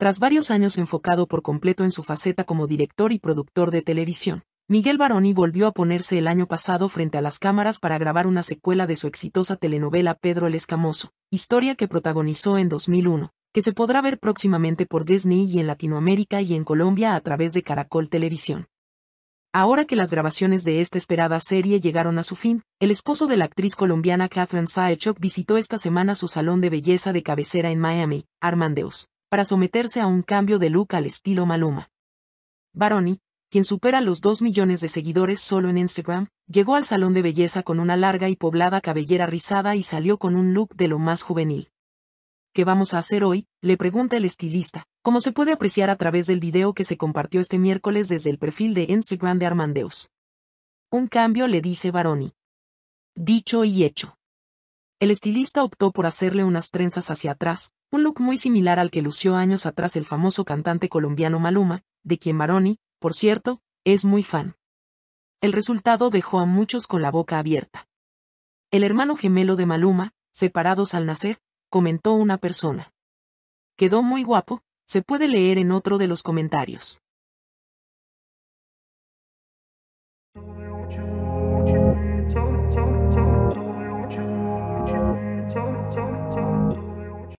Tras varios años enfocado por completo en su faceta como director y productor de televisión, Miguel Baroni volvió a ponerse el año pasado frente a las cámaras para grabar una secuela de su exitosa telenovela Pedro el Escamoso, historia que protagonizó en 2001, que se podrá ver próximamente por Disney y en Latinoamérica y en Colombia a través de Caracol Televisión. Ahora que las grabaciones de esta esperada serie llegaron a su fin, el esposo de la actriz colombiana Catherine Saechok visitó esta semana su salón de belleza de cabecera en Miami, Armandeus, para someterse a un cambio de look al estilo Maluma. Baroni, quien supera los 2 millones de seguidores solo en Instagram, llegó al salón de belleza con una larga y poblada cabellera rizada y salió con un look de lo más juvenil. ¿Qué vamos a hacer hoy? le pregunta el estilista, como se puede apreciar a través del video que se compartió este miércoles desde el perfil de Instagram de Armandeus. Un cambio le dice Baroni. Dicho y hecho. El estilista optó por hacerle unas trenzas hacia atrás, un look muy similar al que lució años atrás el famoso cantante colombiano Maluma, de quien Maroni, por cierto, es muy fan. El resultado dejó a muchos con la boca abierta. El hermano gemelo de Maluma, separados al nacer, comentó una persona. Quedó muy guapo, se puede leer en otro de los comentarios.